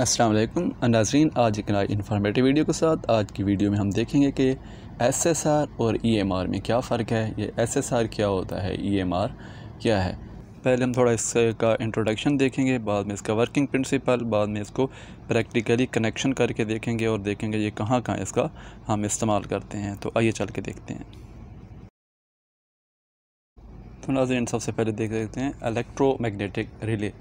असलम नाजरीन आज एक नई इन्फॉर्मेटिव वीडियो के साथ आज की वीडियो में हम देखेंगे कि एसएसआर और ईएमआर e में क्या फ़र्क है ये एसएसआर क्या होता है ईएमआर e क्या है पहले हम थोड़ा इसका इंट्रोडक्शन देखेंगे बाद में इसका वर्किंग प्रिंसिपल बाद में इसको प्रैक्टिकली कनेक्शन करके देखेंगे और देखेंगे ये कहाँ कहाँ इसका हम इस्तेमाल करते हैं तो आइए चल के देखते हैं तो नाजरीन सबसे पहले देख लेते हैं मैगनेटिक रिले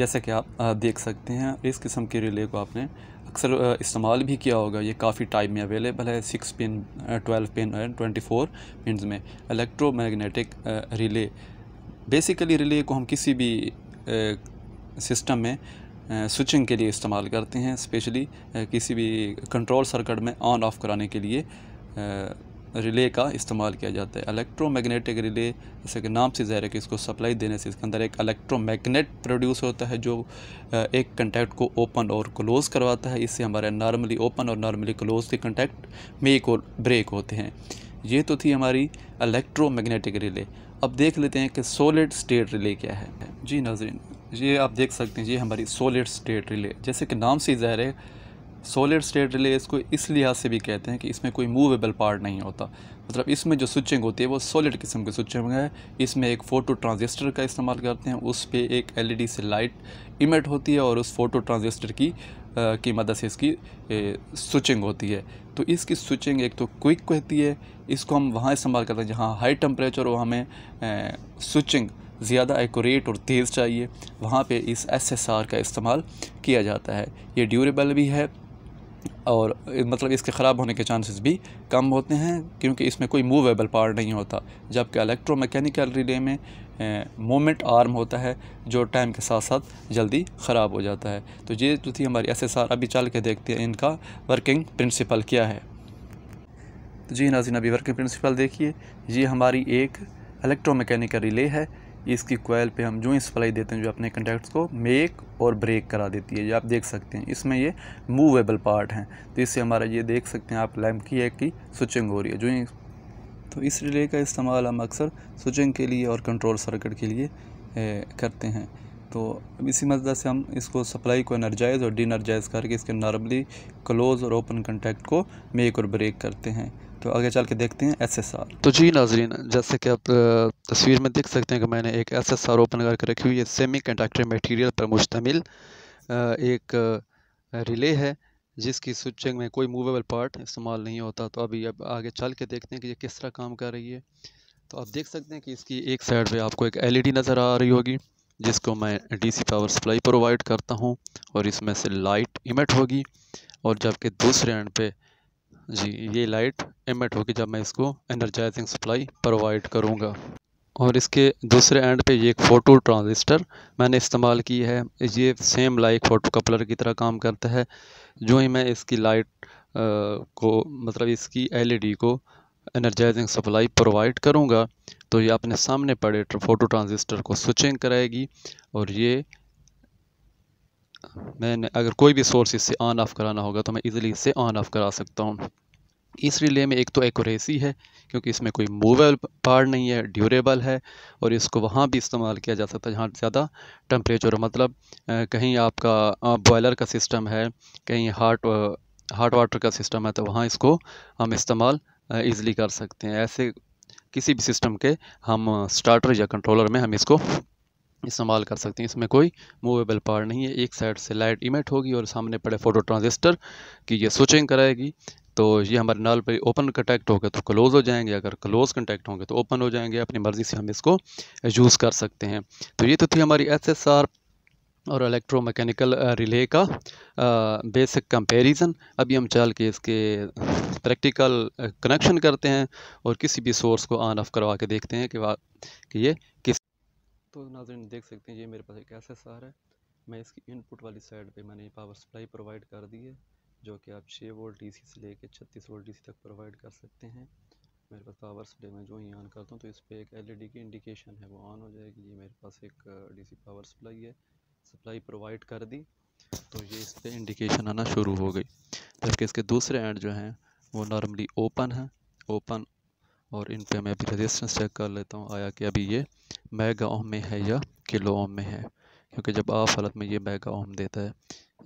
जैसे कि आप देख सकते हैं इस किस्म के रिले को आपने अक्सर इस्तेमाल भी किया होगा ये काफ़ी टाइप में अवेलेबल है सिक्स पिन ट्वेल्व पिन और ट्वेंटी फोर पिन में इलेक्ट्रोमैग्नेटिक रिले बेसिकली रिले को हम किसी भी सिस्टम में स्विचिंग के लिए इस्तेमाल करते हैं स्पेशली किसी भी कंट्रोल सर्कट में ऑन ऑफ़ कराने के लिए रिले का इस्तेमाल किया जाता है इलेक्ट्रोमैग्नेटिक रिले जैसे कि नाम से ज़ाहिर है कि इसको सप्लाई देने से इसके अंदर एक इलेक्ट्रोमैग्नेट प्रोड्यूस होता है जो एक कंटैक्ट को ओपन और क्लोज़ करवाता है इससे हमारे नॉर्मली ओपन और नॉर्मली क्लोज के कंटैक्ट मेक और ब्रेक होते हैं ये तो थी हमारी इलेक्ट्रोमैग्नेटिक रिले अब देख लेते हैं कि सोलिड स्टेट रिले क्या है जी नाजरीन ये आप देख सकते हैं ये हमारी सोलिड स्टेट रिले जैसे कि नाम से ज़ाहिर है सोलिड स्टेट रिले इसको इस लिहाज से भी कहते हैं कि इसमें कोई मूवेबल पार्ट नहीं होता मतलब इसमें जो स्विचिंग होती है वो सॉलिड किस्म की स्विचिंग है इसमें एक फ़ोटो ट्रांजिस्टर का इस्तेमाल करते हैं उस पर एक एलईडी से लाइट इमेट होती है और उस फोटो ट्रांजिस्टर की आ, की मदद से इसकी स्विचिंग होती है तो इसकी स्विचिंग एक तो क्विक कहती है इसको हम वहाँ इस्तेमाल करते हैं जहाँ हाई टम्परेचर और हमें स्विचिंग ज़्यादा एकोरेट और तेज़ चाहिए वहाँ पे इस एसएसआर का इस्तेमाल किया जाता है ये ड्यूरेबल भी है और मतलब इसके ख़राब होने के चांसेस भी कम होते हैं क्योंकि इसमें कोई मूवेबल पार्ट नहीं होता जबकि इलेक्ट्रोमैकेनिकल रिले में मोमेंट आर्म होता है जो टाइम के साथ साथ जल्दी ख़राब हो जाता है तो ये जो थी हमारी एस अभी चल के देखते हैं इनका वर्किंग प्रिंसिपल क्या है तो जी नाजिन अभी वर्किंग प्रिंसिपल देखिए ये हमारी एक इलेक्ट्रोमैकेनिकल रिले है इसकी कोयल पे हम जो ही सप्लाई देते हैं जो अपने कंटेक्ट्स को मेक और ब्रेक करा देती है ये आप देख सकते हैं इसमें ये मूवेबल पार्ट हैं तो इससे हमारा ये देख सकते हैं आप लैम्प की एक की स्विचिंग हो रही है जो ही तो इस रिले का इस्तेमाल हम अक्सर स्विचिंग के लिए और कंट्रोल सर्किट के लिए ए, करते हैं तो इसी मदद से हम इसको सप्लाई को एनर्जाइज़ और डीनर्जाइज़ करके इसके नॉर्मली क्लोज़ और ओपन कंटेक्ट को मेक और ब्रेक करते हैं तो आगे चल के देखते हैं एस तो जी नाजरीन जैसे कि आप तस्वीर में देख सकते हैं कि मैंने एक एस एस आर ओपन करके रखी हुई है सेमी कंडक्टर मटीरियल पर मुश्तमिल एक रिले है जिसकी स्विचिंग में कोई मूवेबल पार्ट इस्तेमाल नहीं होता तो अभी अब आगे चल के देखते हैं कि ये किस तरह काम कर रही है तो आप देख सकते हैं कि इसकी एक साइड पर आपको एक डी e नज़र आ रही होगी जिसको मैं सी पावर सप्लाई प्रोवाइड करता हूँ और इसमें से लाइट इमिट होगी और जबकि दूसरे एंड पे जी ये लाइट एमिट होगी जब मैं इसको एनर्जाइजिंग सप्लाई प्रोवाइड करूँगा और इसके दूसरे एंड पे ये एक फ़ोटो ट्रांजिस्टर मैंने इस्तेमाल की है ये सेम लाइक फ़ोटो कपलर की तरह काम करता है जो ही मैं इसकी लाइट को मतलब इसकी एलईडी e को एनर्जाइजिंग सप्लाई प्रोवाइड करूँगा तो ये अपने सामने पड़े फ़ोटो ट्रांजिस्टर को स्विचिंग कराएगी और ये मैंने अगर कोई भी सोर्स इससे ऑन ऑफ़ कराना होगा तो मैं इजीली इससे ऑन ऑफ़ करा सकता हूँ इस रिले में एक तो एक्यूरेसी है क्योंकि इसमें कोई मूवेबल पार्ट नहीं है ड्यूरेबल है और इसको वहाँ भी इस्तेमाल किया जा सकता है जहाँ ज़्यादा टम्परेचर मतलब कहीं आपका बॉयलर का सिस्टम है कहीं हाट हाट वाटर का सिस्टम है तो वहाँ इसको हम इस्तेमाल ईज़िली कर सकते हैं ऐसे किसी भी सिस्टम के हम स्टार्टर या कंट्रोलर में हम इसको इस्तेमाल कर सकते हैं इसमें कोई मूवेबल पार्ट नहीं है एक साइड से लाइट इमेट होगी और सामने पड़े फोटो ट्रांजिस्टर की ये स्विचिंग कराएगी तो ये हमारे नल पर ओपन कंटेक्ट होगा तो क्लोज़ हो जाएंगे अगर क्लोज़ कंटेक्ट होंगे तो ओपन हो जाएंगे अपनी मर्ज़ी से हम इसको यूज़ कर सकते हैं तो ये तो थी हमारी एस और इलेक्ट्रोमैकेनिकल रिले का बेसिक कंपैरिजन अभी हम चल के इसके प्रैक्टिकल कनेक्शन करते हैं और किसी भी सोर्स को ऑन ऑफ करवा के देखते हैं कि, कि ये किस तो नाजरन देख सकते हैं ये मेरे पास एक ऐसा सार है मैं इसकी इनपुट वाली साइड पे मैंने पावर सप्लाई प्रोवाइड कर दी है जो कि आप 6 वोल्ट डीसी से लेके 36 वोल्ट डीसी तक प्रोवाइड कर सकते हैं मेरे पास पावर सप्लाई मैं जो ही ऑन करता हूँ तो इस पर एक एल e की इंडिकेशन है वो ऑन हो जाएगी ये मेरे पास एक डी पावर सप्लाई है सप्लाई प्रोवाइड कर दी तो ये इस पर इंडिकेशन आना शुरू हो गई जबकि इसके दूसरे एंड जो हैं वो नॉर्मली ओपन है ओपन और इन पे मैं अभी रजिस्टेंस चेक कर लेता हूँ आया कि अभी ये मेगा ओम में है या किलो ओम में है क्योंकि जब आफ हालत में ये मेगा ओम देता है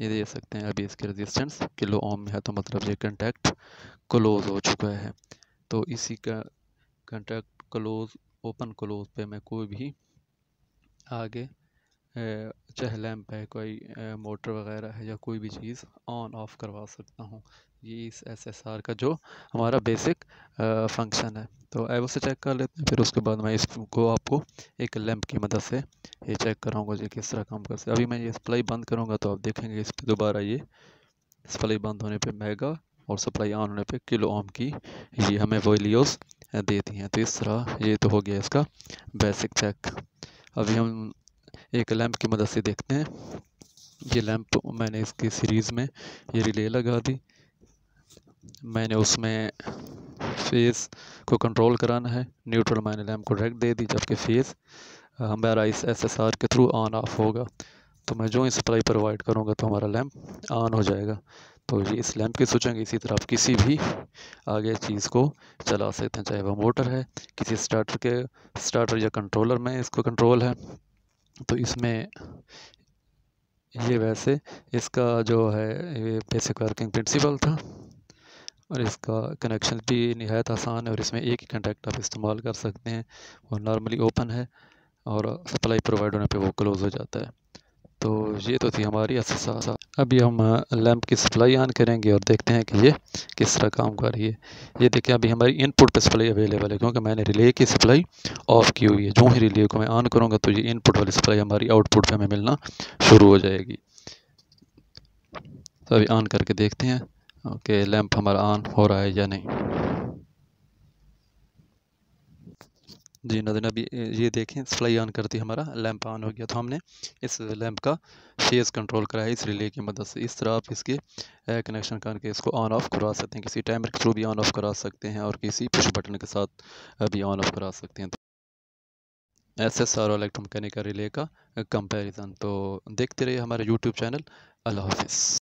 ये देख सकते हैं अभी इसके रजिस्टेंस किलो ओम में है तो मतलब ये कंटेक्ट क्लोज़ हो चुका है तो इसी का कंटेक्ट क्लोज़ ओपन क्लोज़ पे मैं कोई भी आगे चाहे लैम्प है कोई मोटर वगैरह है या कोई भी चीज़ ऑन ऑफ़ करवा सकता हूँ ये इस एस का जो हमारा बेसिक फंक्शन है तो एवो से चेक कर लेते हैं फिर उसके बाद मैं इसको आपको एक लैम्प की मदद से ये चेक कराऊंगा जी किस तरह काम कर सकते अभी मैं ये सप्लाई बंद करूँगा तो आप देखेंगे इस पर दोबारा ये सप्लाई बंद होने पर मेगा और सप्लाई ऑन होने पर किलो ऑम की ये हमें वोलियोस देती हैं तो इस तरह ये तो हो गया इसका बेसिक चेक अभी हम एक लैंप की मदद से देखते हैं ये लैंप मैंने इसकी सीरीज़ में ये रिले लगा दी मैंने उसमें फेस को कंट्रोल कराना है न्यूट्रल मैंने लैम्प को डायरेक्ट दे दी जबकि फेस हमारा इस एसएसआर के थ्रू ऑन ऑफ होगा तो मैं जो ही सप्लाई प्रोवाइड करूँगा तो हमारा लैम्प ऑन हो जाएगा तो ये इस लैंप की सोचेंगे इसी तरह आप किसी भी आगे चीज़ को चला सकते हैं चाहे वह मोटर है किसी स्टार्टर के स्टार्टर या कंट्रोलर में इसको कंट्रोल है तो इसमें ये वैसे इसका जो है ये बेसिक वर्किंग प्रिंसिपल था और इसका कनेक्शन भी नहायत आसान है और इसमें एक ही कंटेक्ट आप इस्तेमाल कर सकते हैं और नॉर्मली ओपन है और सप्लाई प्रोवाइड होने पे वो क्लोज़ हो जाता है तो ये तो थी हमारी असा अभी हम लैंप की सप्लाई ऑन करेंगे और देखते हैं कि ये किस तरह काम कर रही है ये देखें अभी हमारी इनपुट पर सप्लाई अवेलेबल है क्योंकि मैंने रिले की सप्लाई ऑफ़ की हुई है जो ही रिले को मैं ऑन करूँगा तो ये इनपुट वाली सप्लाई हमारी आउटपुट पे हमें मिलना शुरू हो जाएगी तो अभी ऑन करके देखते हैं ओके लैम्प हमारा ऑन हो रहा है या नहीं जी नाजन अभी ये देखें फ्लाई ऑन करती हमारा लैंप ऑन हो गया तो हमने इस लैंप का फेज़ कंट्रोल कराया इस रिले की मदद से इस तरह आप इसके कनेक्शन करके इसको ऑन ऑफ करा सकते हैं किसी टाइमर के थ्रू भी ऑन ऑफ करा सकते हैं और किसी पुश बटन के साथ भी ऑन ऑफ करा सकते हैं तो S S R electromechanical relay का कंपैरिजन तो देखते रहिए हमारे यूट्यूब चैनल अल्लाह हाफिज़